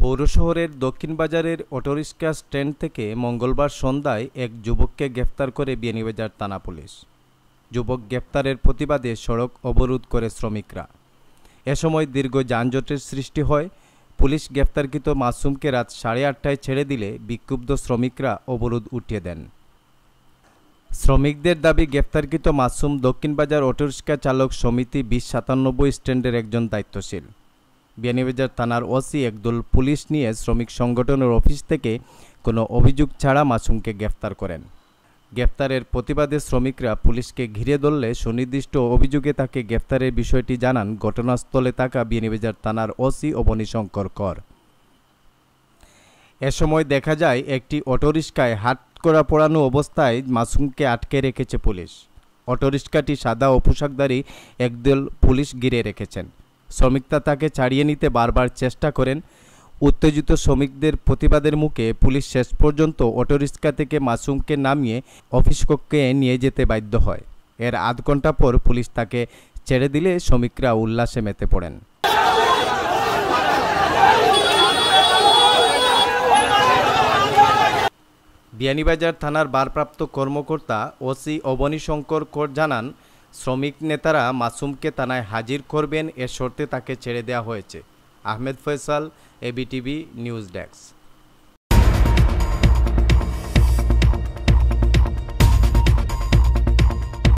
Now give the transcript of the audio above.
পৌর শহরের দক্ষিণ বাজারের অটোরিক্সা স্ট্যান্ড থেকে মঙ্গলবার সন্ধ্যায় এক যুবককে গ্রেফতার করে বিয়ানীবাজার থানা পুলিশ যুবক গ্রেপ্তারের প্রতিবাদে সড়ক অবরোধ করে শ্রমিকরা এ সময় দীর্ঘ যানজটের সৃষ্টি হয় পুলিশ গ্রেফতারকৃত মাসুমকে রাত সাড়ে আটটায় ছেড়ে দিলে বিক্ষুব্ধ শ্রমিকরা অবরোধ উঠিয়ে দেন শ্রমিকদের দাবি গ্রেফতারকৃত মাসুম দক্ষিণ বাজার অটোরিক্সা চালক সমিতি বিশ সাতানব্বই স্ট্যান্ডের একজন দায়িত্বশীল বিয়ানীবাজার থানার ওসি একদল পুলিশ নিয়ে শ্রমিক সংগঠনের অফিস থেকে কোনো অভিযোগ ছাড়া মাসুমকে গ্রেফতার করেন গ্রেফতারের প্রতিবাদে শ্রমিকরা পুলিশকে ঘিরে ধরলে সুনির্দিষ্ট অভিযোগে তাকে গ্রেফতারের বিষয়টি জানান ঘটনাস্থলে থাকা বিয়ানীবাজার থানার ওসি অবনী কর এ সময় দেখা যায় একটি অটোরিক্সায় হাট করা পড়ানো অবস্থায় মাসুমকে আটকে রেখেছে পুলিশ অটোরিক্সাটি সাদা ও পোশাকধারী একদল পুলিশ ঘিরে রেখেছেন শ্রমিকরা তাকে ছাড়িয়ে নিতে বারবার চেষ্টা করেন উত্তেজিত শ্রমিকদের প্রতিবাদের মুখে পুলিশ শেষ পর্যন্ত অটোরিক্সা থেকে মাসুমকে নামিয়ে অফিস কক্ষে নিয়ে যেতে বাধ্য হয় এর আধ ঘন্টা পর পুলিশ তাকে ছেড়ে দিলে শ্রমিকরা উল্লাসে মেতে পড়েন বিয়ানীবাজার থানার ভারপ্রাপ্ত কর্মকর্তা ওসি অবনীশঙ্কর কর জানান শ্রমিক নেতারা মাসুমকে থানায় হাজির করবেন এ শর্তে তাকে ছেড়ে দেওয়া হয়েছে Ahmed Faisal ABTV news desk